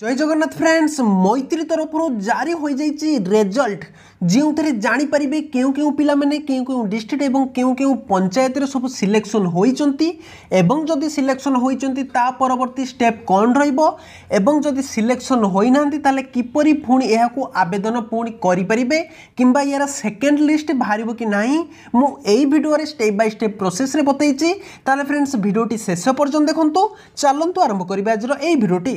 জয় Jagannath friends মৈত্রী তরফর জারি হয়ে যাই রেজল্ট যেউথে জাঁপারে কেউ কেউ পিলা মানে কেউ কেউ ডিস্ট্রিক্ট এবং কেউ কেউ পঞ্চায়েতের সব সিলেকশন হয়েছেন এবং যদি সিলেকশন হয়েছেন তা পরবর্তী স্টেপ কণ রহব এবং যদি সিলেকশন হয়ে না তাহলে কিপর পুঁ এখন আবেদন পুঁ করে কিংবা ইয়ার সেকেন্ড লিস্ট বাহার কি না মু এই ভিডিওরে স্টেপ বাই স্টেপ প্রোসেসে বতাইছি তাহলে ফ্রেন্ডস ভিডিওটি শেষ পর্যন্ত দেখুন চালু আরম্ভ করা আজর এই ভিডিওটি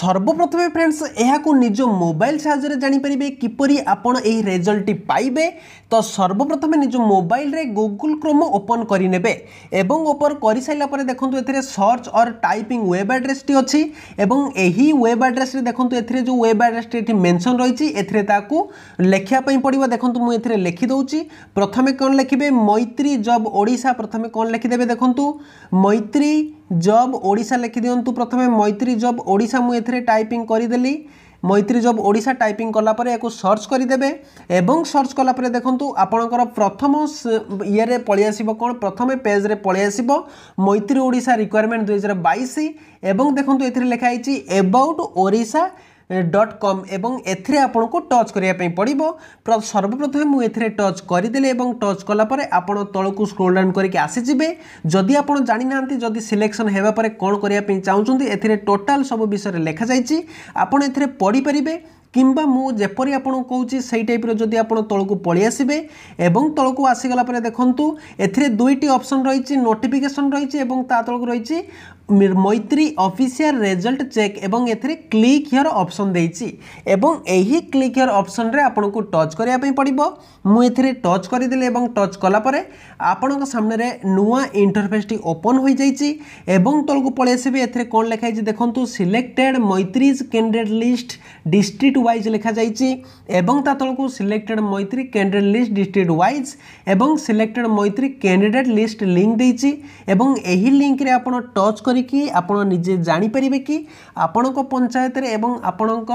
সর্বপ্রথমে ফ্রেন্ডস এখন নিজ মোবাইল সাহায্যে জাঁপারে কিপর আপনার এই রেজল্টটি পাইবে তো সর্বপ্রথমে নিজ মোবাইলে গুগল ক্রোম ওপন করে নেবে এবং ওপন করে সারা পরে দেখুন এতে সর্চ অর টাইপিং ওয়েব আড্রেসটি অছি এবং এই ওয়েব আড্রেসে দেখুন এতে যে ওয়েব আড্রেসটি এটি মেনশন রয়েছে এতে তাকে লেখা পড়ব দেখুন মু এতে লেখি দেছি প্রথমে কম লেখবে মৈত্রী জব ওড়শা প্রথমে কম লেখিদেবে দেখুন মৈত্রী জব ওড়িশা লেখিদিও প্রথমে মৈত্রী জব ওড়িশা মু এতে টাইপিং করেদেলি মৈত্রী জব ওড়িশা টাইপিং কলাপরে এখন সর্চ করিদেবে এবং সর্চ কলাপরে দেখুন আপনার প্রথম ইয়ে পড়ে আসব কোণ প্রথমে পেজ্রে পড়ে আসব মৈত্রী ওড়িশা রিকোয়ারমেন্ট দুই হাজার বাইশ এবং দেখুন এতে লেখা হয়েছি এবাউট ওড়িশা ডট କମ୍ ଏବଂ ଏଥିରେ ଆପଣଙ୍କୁ ଟଚ୍ କରିବା ପାଇଁ ପଡ଼ିବ ସର୍ବପ୍ରଥମେ ମୁଁ ଏଥିରେ ଟଚ୍ କରିଦେଲି ଏବଂ ଟଚ୍ କଲା ପରେ ଆପଣ ତଳକୁ ସ୍କ୍ରୋଲ୍ ଡାଉନ୍ କରିକି ଆସିଯିବେ ଯଦି ଆପଣ ଜାଣିନାହାନ୍ତି ଯଦି ସିଲେକ୍ସନ୍ ହେବା ପରେ କ'ଣ କରିବା ପାଇଁ ଚାହୁଁଛନ୍ତି ଏଥିରେ ଟୋଟାଲ୍ ସବୁ ବିଷୟରେ ଲେଖାଯାଇଛି ଆପଣ ଏଥିରେ ପଢ଼ିପାରିବେ কিংবা মু যেপরি আপনার কৌছি সেই টাইপর যদি আপনার তলক পড়ে আসবে এবং তলক আসিগলা পরে দেখুন এতে দুইটি অপসন রয়েছে নোটিফিকেসন রয়েছে এবং তা তলক রয়েছে মৈত্রী অফিসিয়াল রেজল্ট চেক এবং এতে ক্লিক হিয়ার অপসন দিয়েছি এবং এই ক্লিক হিয়ার অপসনরে আপনার টচ করা পড়ব মু এতে টচ করেদেলি এবং টচ কলাপরে আপনার সামনে নূয়া ইন্টরফেসটি ওপন হয়ে যাই এবং তলকু পড়ে আসবে এতে কোণ লেখা হয়েছে দেখুন সিলেক্টেড মৈত্রীজ ক্যান্ডিডেট লিষ্ট ডিস্ট্রিক্ট ওয়াইজ লেখা যাই এবং তা তলকু selected Maitri candidate list district wise এবং selected Maitri candidate list link দিয়েছি এবং এই লিঙ্করে আপনার টচ করে କି ଆପଣ ନିଜେ ଜାଣିପାରିବେ କି ଆପଣଙ୍କ ପଞ୍ଚାୟତରେ ଏବଂ ଆପଣଙ୍କ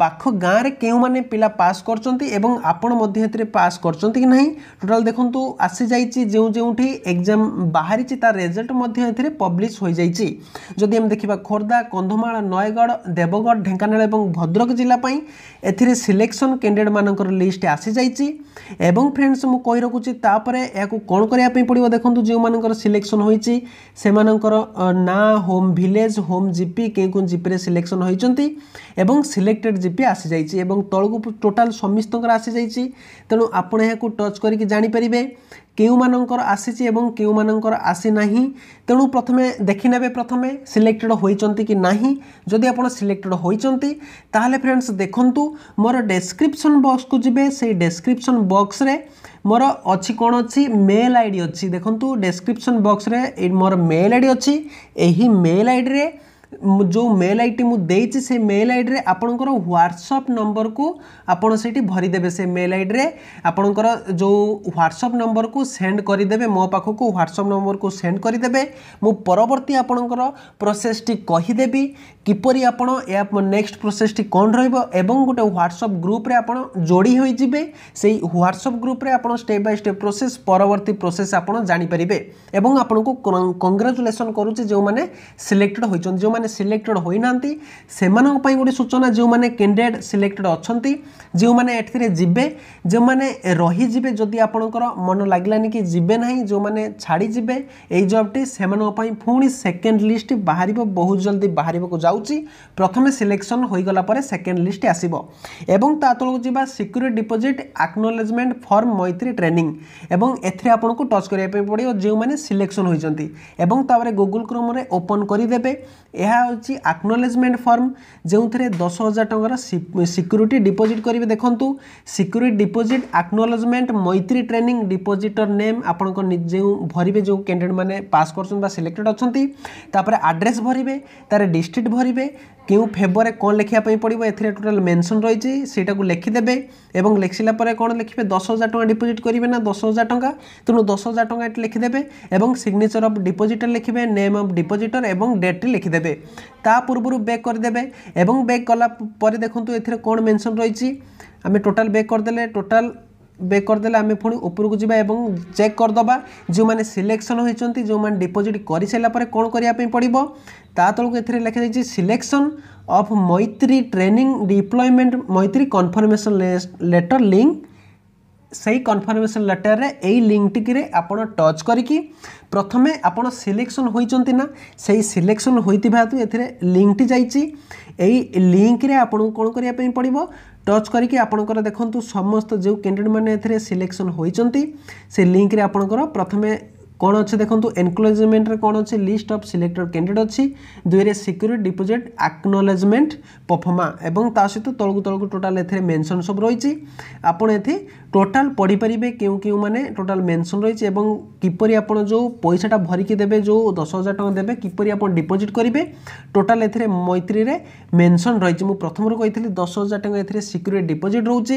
ପାଖ ଗାଁରେ କେଉଁମାନେ ପିଲା ପାସ୍ କରୁଛନ୍ତି ଏବଂ ଆପଣ ମଧ୍ୟ ଏଥିରେ ପାସ୍ କରୁଛନ୍ତି କି ନାହିଁ ଟୋଟାଲ୍ ଦେଖନ୍ତୁ ଆସିଯାଇଛି ଯେଉଁ ଯେଉଁଠି ଏକ୍ଜାମ୍ ବାହାରିଛି ତା ରେଜଲ୍ଟ ମଧ୍ୟ ଏଥିରେ ପବ୍ଲିଶ୍ ହୋଇଯାଇଛି ଯଦି ଆମେ ଦେଖିବା ଖୋର୍ଦ୍ଧା କନ୍ଧମାଳ ନୟାଗଡ଼ ଦେବଗଡ଼ ଢେଙ୍କାନାଳ ଏବଂ ଭଦ୍ରକ ଜିଲ୍ଲା ପାଇଁ ଏଥିରେ ସିଲେକ୍ସନ୍ କ୍ୟାଣ୍ଡିଡେଟ୍ମାନଙ୍କର ଲିଷ୍ଟ ଆସିଯାଇଛି ଏବଂ ଫ୍ରେଣ୍ଡସ୍ ମୁଁ କହି ରଖୁଛି ତାପରେ ଏହାକୁ କ'ଣ କରିବା ପାଇଁ ପଡ଼ିବ ଦେଖନ୍ତୁ ଯେଉଁମାନଙ୍କର ସିଲେକ୍ସନ୍ ହୋଇଛି ସେମାନଙ୍କର ନାଁ ଗାଁ ହୋମ୍ ଭିଲେଜ୍ ହୋମ୍ ଜିପି କେଉଁ କେଉଁ ଜିପିରେ ସିଲେକ୍ସନ୍ ହୋଇଛନ୍ତି ଏବଂ ସିଲେକ୍ଟେଡ଼୍ ଜିପି ଆସିଯାଇଛି ଏବଂ ତଳକୁ ଟୋଟାଲ୍ ସମସ୍ତଙ୍କର ଆସିଯାଇଛି ତେଣୁ ଆପଣ ଏହାକୁ ଟଚ୍ କରିକି ଜାଣିପାରିବେ କେଉଁମାନଙ୍କର ଆସିଛି ଏବଂ କେଉଁମାନଙ୍କର ଆସିନାହିଁ ତେଣୁ ପ୍ରଥମେ ଦେଖିନେବେ ପ୍ରଥମେ ସିଲେକ୍ଟେଡ଼୍ ହୋଇଛନ୍ତି କି ନାହିଁ ଯଦି ଆପଣ ସିଲେକ୍ଟେଡ଼୍ ହୋଇଛନ୍ତି ତାହେଲେ ଫ୍ରେଣ୍ଡସ୍ ଦେଖନ୍ତୁ ମୋର ଡେସ୍କ୍ରିପ୍ସନ୍ ବକ୍ସକୁ ଯିବେ ସେଇ ଡେସ୍କ୍ରିପ୍ସନ୍ ବକ୍ସରେ ମୋର ଅଛି କ'ଣ ଅଛି ମେଲ୍ ଆଇ ଡ଼ି ଅଛି ଦେଖନ୍ତୁ ଡେସ୍କ୍ରିପ୍ସନ୍ ବକ୍ସରେ ମୋର ମେଲ୍ ଆଇ ଡ଼ି ଅଛି ଏହି ମେଲ୍ ଆଇଡ଼ିରେ ଯେଉଁ ମେଲ୍ ଆଇ ଡ଼ି ମୁଁ ଦେଇଛି ସେ ମେଲ୍ ଆଇଡ଼ିରେ ଆପଣଙ୍କର ହ୍ୱାଟ୍ସଅପ୍ ନମ୍ବରକୁ ଆପଣ ସେଇଠି ଭରିଦେବେ ସେ ମେଲ୍ ଆଇଡ଼ିରେ ଆପଣଙ୍କର ଯେଉଁ ହ୍ୱାଟ୍ସଅପ୍ ନମ୍ବରକୁ ସେଣ୍ଡ କରିଦେବେ ମୋ ପାଖକୁ ହ୍ୱାଟ୍ସଅପ୍ ନମ୍ବରକୁ ସେଣ୍ଡ କରିଦେବେ ମୁଁ ପରବର୍ତ୍ତୀ ଆପଣଙ୍କର ପ୍ରୋସେସ୍ଟି କହିଦେବି କିପରି ଆପଣ ଏହା ନେକ୍ସଟ ପ୍ରୋସେସ୍ଟି କ'ଣ ରହିବ ଏବଂ ଗୋଟେ ହ୍ୱାଟ୍ସଅପ୍ ଗ୍ରୁପ୍ରେ ଆପଣ ଯୋଡ଼ି ହୋଇଯିବେ ସେଇ ହ୍ୱାଟ୍ସଅପ୍ ଗ୍ରୁପ୍ରେ ଆପଣ ଷ୍ଟେପ୍ ବାଇ ଷ୍ଟେପ୍ ପ୍ରୋସେସ୍ ପରବର୍ତ୍ତୀ ପ୍ରୋସେସ୍ ଆପଣ ଜାଣିପାରିବେ ଏବଂ ଆପଣଙ୍କୁ କଂଗ୍ରାଚୁଲେସନ୍ କରୁଛି ଯେଉଁମାନେ ସିଲେକ୍ଟେଡ଼ ହୋଇଛନ୍ତି ଯେଉଁମାନେ ଯେଉଁମାନେ ସିଲେକ୍ଟେଡ଼ ହୋଇନାହାନ୍ତି ସେମାନଙ୍କ ପାଇଁ ଗୋଟେ ସୂଚନା ଯେଉଁମାନେ କ୍ୟାଣ୍ଡିଡେଟ୍ ସିଲେକ୍ଟେଡ଼ ଅଛନ୍ତି ଯେଉଁମାନେ ଏଥିରେ ଯିବେ ଯେଉଁମାନେ ରହିଯିବେ ଯଦି ଆପଣଙ୍କର ମନ ଲାଗିଲାନି କି ଯିବେ ନାହିଁ ଯେଉଁମାନେ ଛାଡ଼ିଯିବେ ଏଇ ଜବ୍ଟି ସେମାନଙ୍କ ପାଇଁ ପୁଣି ସେକେଣ୍ଡ ଲିଷ୍ଟ ବାହାରିବ ବହୁତ ଜଲ୍ଦି ବାହାରିବାକୁ ଯାଉଛି ପ୍ରଥମେ ସିଲେକ୍ସନ୍ ହୋଇଗଲା ପରେ ସେକେଣ୍ଡ ଲିଷ୍ଟ ଆସିବ ଏବଂ ତା ତଳକୁ ଯିବା security deposit acknowledgement form Maitri training ଏବଂ ଏଥିରେ ଆପଣଙ୍କୁ ଟଚ୍ କରିବା ପାଇଁ ପଡ଼ିବ ଯେଉଁମାନେ ସିଲେକ୍ସନ୍ ହୋଇଛନ୍ତି ଏବଂ ତାପରେ ଗୁଗୁଲ୍ କ୍ରୋମ୍ରେ ଓପନ୍ କରିଦେବେ ଏହା ହେଉଛି ଆକ୍ନୋଲେଜମେଣ୍ଟ ଫର୍ମ ଯେଉଁଥିରେ ଦଶ ହଜାର ଟଙ୍କାର ସିକ୍ୟୁରିଟି ଡିପୋଜିଟ୍ କରିବେ ଦେଖନ୍ତୁ security deposit acknowledgement Maitri training depositor name ଆପଣଙ୍କ ଯେଉଁ ଭରିବେ ଯେଉଁ କ୍ୟାଣ୍ଡିଡେଟ୍ ମାନେ ପାସ୍ କରୁଛନ୍ତି ବା ସିଲେକ୍ଟେଡ୍ ଅଛନ୍ତି ତାପରେ ଆଡ୍ରେସ୍ ଭରିବେ ତାର ଡିଷ୍ଟ୍ରିକ୍ଟ ଭରିବେ କେଉଁ ଫେବରେ କ'ଣ ଲେଖିବା ପାଇଁ ପଡ଼ିବ ଏଥିରେ ଟୋଟାଲ୍ ମେନସନ୍ ରହିଛି ସେଇଟାକୁ ଲେଖିଦେବେ ଏବଂ ଲେଖିଲା ପରେ କ'ଣ ଲେଖିବେ ଦଶ ହଜାର ଟଙ୍କା ଡିପୋଜିଟ୍ କରିବେ ନା ଦଶ ହଜାର ଟଙ୍କା ତେଣୁ ଦଶ ହଜାର ଟଙ୍କା ଏଠି ଲେଖିଦେବେ ଏବଂ ସିଗ୍ନେଚର୍ ଅଫ୍ ଡିପୋଜିଟର୍ ଲେଖିବେ ନେମ୍ ଅଫ୍ ଡିପୋଜିଟର୍ ଏବଂ ଡେଟ୍ଟି ଲେଖିଦେବେ তা পূর্বর ব্যাক করেদেবে এবং ব্যাক কলা পরে দেখুন এর কোণ মেনশন রয়েছে আমি টোটাল ব্যাক করেদেলে টোটাল ব্যাক করেদেলে আমি পুঁ উপরকু যা এবং চেক করেদবা যে সিলেকশন হয়েছেন যে ডিপোজিট করে সারা পরে কোণ করা পড়ব তা তলক এর লেখা যাই selection of Maitri training deployment Maitri confirmation letter link সেই কনফর্মেসন লেটর্রে এই লিঙ্কটিকে আপনার টচ করিকি প্রথমে আপনার সিলেকশন হয়েছেন না সেই সিলেকশন হয়ে হেতু এর লিঙ্কটি যাইছি এই লিঙ্করে আপনার কোণ করা পড়ব টচ করিকি আপনার দেখুন সমস্ত যে ক্যান্ডিডেট মানে এর সিলেকশন হয়েছেন সেই লিঙ্করে আপনার প্রথমে কোণ অছে দেখুন এনক্লোজমেন্টর কোণ অছে লিষ্ট অফ সিলেক্টেড ক্যান্ডিডেট অছি দুইরে সিকুরিটি ডিপোজিট আকনোলেজমেন্ট পফমা এবং তা সহ তলকু তলকু টোটাল এতে মেনশন সব রয়েছে আপনার এতে টোটাল পড়িপারে কেউ কেউ মানে টোটাল মেনশন রয়েছে এবং কিপর আপনার যে পয়সাটা ভরিকি দেবে যে দশ হাজার টাকা দেবে কিপর আপনার ডিপোজিট করবে টোটাল এতে মৈত্রী মেনশন রয়েছে মু প্রথমর কে দশ হাজার টাকা এতে সিকুরিটি ডিপোজিট রয়েছে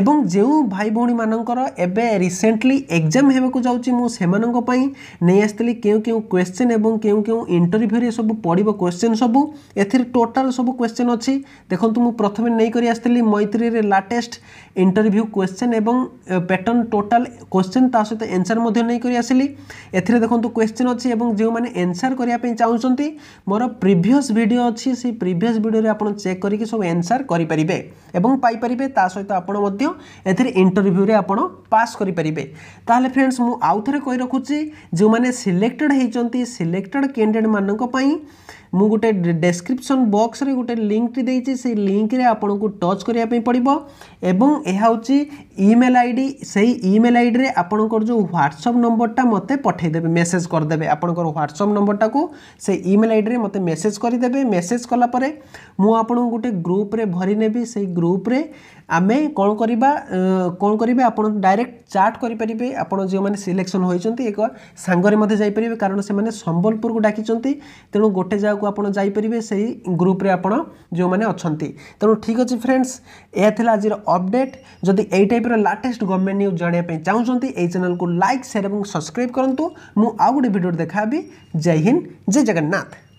এবং যে ভাই ভী মানকর এবে রিসেন্টলি এক্সাম হওয়া যাচ্ছে মু সে ପାଇଁ ନେଇ ଆସିଥିଲି କେଉଁ କେଉଁ କ୍ୱେଶ୍ଚିନ୍ ଏବଂ କେଉଁ କେଉଁ ଇଣ୍ଟରଭ୍ୟୁରେ ସବୁ ପଡ଼ିବ କ୍ୱେଶ୍ଚିନ୍ ସବୁ ଏଥିରେ ଟୋଟାଲ୍ ସବୁ କ୍ୱେଶ୍ଚିନ୍ ଅଛି ଦେଖନ୍ତୁ ମୁଁ ପ୍ରଥମେ ନେଇକରି ଆସିଥିଲି ମୈତ୍ରୀରେ ଲାଟେଷ୍ଟ ଇଣ୍ଟରଭ୍ୟୁ କ୍ୱେଶ୍ଚିନ୍ ଏବଂ ପ୍ୟାଟର୍ନ ଟୋଟାଲ୍ କ୍ୱେଶ୍ଚିନ୍ ତା ସହିତ ଏନ୍ସର୍ ମଧ୍ୟ ନେଇକରି ଆସିଲି ଏଥିରେ ଦେଖନ୍ତୁ କ୍ୱେଶ୍ଚିନ୍ ଅଛି ଏବଂ ଯେଉଁମାନେ ଏନ୍ସର୍ କରିବା ପାଇଁ ଚାହୁଁଛନ୍ତି ମୋର ପ୍ରିଭିୟସ୍ ଭିଡ଼ିଓ ଅଛି ସେଇ ପ୍ରିଭିୟସ୍ ଭିଡ଼ିଓରେ ଆପଣ ଚେକ୍ କରିକି ସବୁ ଏନ୍ସର୍ କରିପାରିବେ ଏବଂ ପାଇପାରିବେ ତା ସହିତ ଆପଣ ମଧ୍ୟ ଏଥିରେ ଇଣ୍ଟରଭ୍ୟୁରେ ଆପଣ ପାସ୍ କରିପାରିବେ ତାହେଲେ ଫ୍ରେଣ୍ଡସ୍ ମୁଁ ଆଉ ଥରେ କହି ରଖୁଛି ଯେ ଯେଉଁମାନେ ସିଲେକ୍ଟେଡ୍ ହୋଇଛନ୍ତି ସିଲେକ୍ଟେଡ୍ କ୍ୟାଣ୍ଡିଡେଟ୍ ମାନଙ୍କ ପାଇଁ ମୁଁ ଗୋଟେ ଡେସ୍କ୍ରିପସନ୍ ବକ୍ସରେ ଗୋଟେ ଲିଙ୍କଟି ଦେଇଛି ସେଇ ଲିଙ୍କରେ ଆପଣଙ୍କୁ ଟଚ୍ କରିବା ପାଇଁ ପଡ଼ିବ ଏବଂ ଏହା ହେଉଛି ଇମେଲ୍ ଆଇ ଡ଼ି ସେଇ ଇମେଲ୍ ଆଇଡ଼ିରେ ଆପଣଙ୍କର ଯେଉଁ ହ୍ୱାଟ୍ସଅପ୍ ନମ୍ବରଟା ମୋତେ ପଠାଇଦେବେ ମେସେଜ୍ କରିଦେବେ ଆପଣଙ୍କର ହ୍ୱାଟ୍ସଅପ୍ ନମ୍ବରଟାକୁ ସେ ଇମେଲ୍ ଆଇଡ଼ିରେ ମୋତେ ମେସେଜ୍ କରିଦେବେ ମେସେଜ୍ କଲା ପରେ ମୁଁ ଆପଣଙ୍କୁ ଗୋଟେ ଗ୍ରୁପ୍ରେ ଭରି ନେବି ସେଇ ଗ୍ରୁପ୍ରେ ଆମେ କ'ଣ କରିବା କ'ଣ କରିବେ ଆପଣ ଡାଇରେକ୍ଟ ଚାଟ୍ କରିପାରିବେ ଆପଣ ଯେଉଁମାନେ ସିଲେକ୍ସନ୍ ହୋଇଛନ୍ତି ଏକ ସାଙ୍ଗରେ ମଧ୍ୟ ଯାଇପାରିବେ କାରଣ ସେମାନେ ସମ୍ବଲପୁରକୁ ଡାକିଛନ୍ତି ତେଣୁ ଗୋଟେ ଜାଗାକୁ ଜାଗାକୁ ଆପଣ ଯାଇପାରିବେ ସେହି ଗ୍ରୁପ୍ରେ ଆପଣ ଯେଉଁମାନେ ଅଛନ୍ତି ତେଣୁ ଠିକ୍ ଅଛି ଫ୍ରେଣ୍ଡସ୍ ଏହା ଥିଲା ଆଜିର ଅପଡେଟ୍ ଯଦି ଏଇ ଟାଇପ୍ର ଲାଟେଷ୍ଟ ଗଭର୍ଣ୍ଣମେଣ୍ଟ ନ୍ୟୁଜ୍ ଜାଣିବା ପାଇଁ ଚାହୁଁଛନ୍ତି ଏହି ଚ୍ୟାନେଲ୍କୁ ଲାଇକ୍ ସେୟାର ଏବଂ ସବସ୍କ୍ରାଇବ୍ କରନ୍ତୁ ମୁଁ ଆଉ ଗୋଟେ ଭିଡ଼ିଓରେ ଦେଖା ଜୟ ହିନ୍ଦ ଜୟ ଜଗନ୍ନାଥ